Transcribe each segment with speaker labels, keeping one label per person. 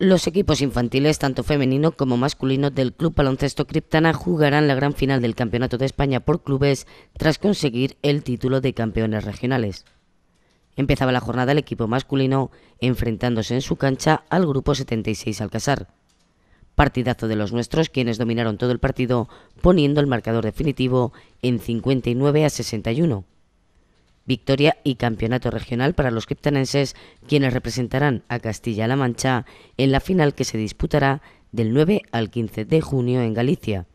Speaker 1: Los equipos infantiles, tanto femenino como masculino, del Club Baloncesto Criptana jugarán la gran final del Campeonato de España por clubes tras conseguir el título de campeones regionales. Empezaba la jornada el equipo masculino enfrentándose en su cancha al grupo 76 Alcazar. Partidazo de los nuestros quienes dominaron todo el partido poniendo el marcador definitivo en 59 a 61 victoria y campeonato regional para los criptanenses, quienes representarán a Castilla-La Mancha en la final que se disputará del 9 al 15 de junio en Galicia.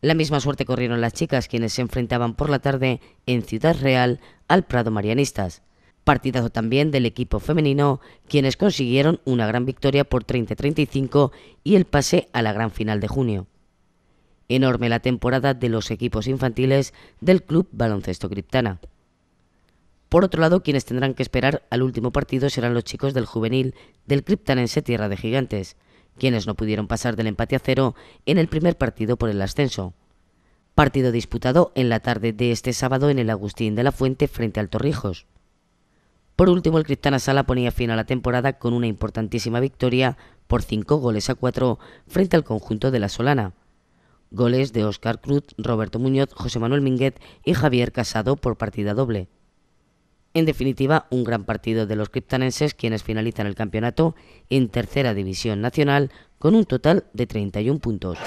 Speaker 1: La misma suerte corrieron las chicas, quienes se enfrentaban por la tarde en Ciudad Real al Prado Marianistas. Partidazo también del equipo femenino, quienes consiguieron una gran victoria por 30-35 y el pase a la gran final de junio. Enorme la temporada de los equipos infantiles del Club Baloncesto Criptana. Por otro lado, quienes tendrán que esperar al último partido serán los chicos del juvenil del Criptanense Tierra de Gigantes, quienes no pudieron pasar del empate a cero en el primer partido por el ascenso. Partido disputado en la tarde de este sábado en el Agustín de la Fuente frente al Torrijos. Por último, el Criptana Sala ponía fin a la temporada con una importantísima victoria por 5 goles a 4 frente al conjunto de la Solana. Goles de Óscar Cruz, Roberto Muñoz, José Manuel Minguet y Javier Casado por partida doble. En definitiva, un gran partido de los criptanenses quienes finalizan el campeonato en tercera división nacional con un total de 31 puntos.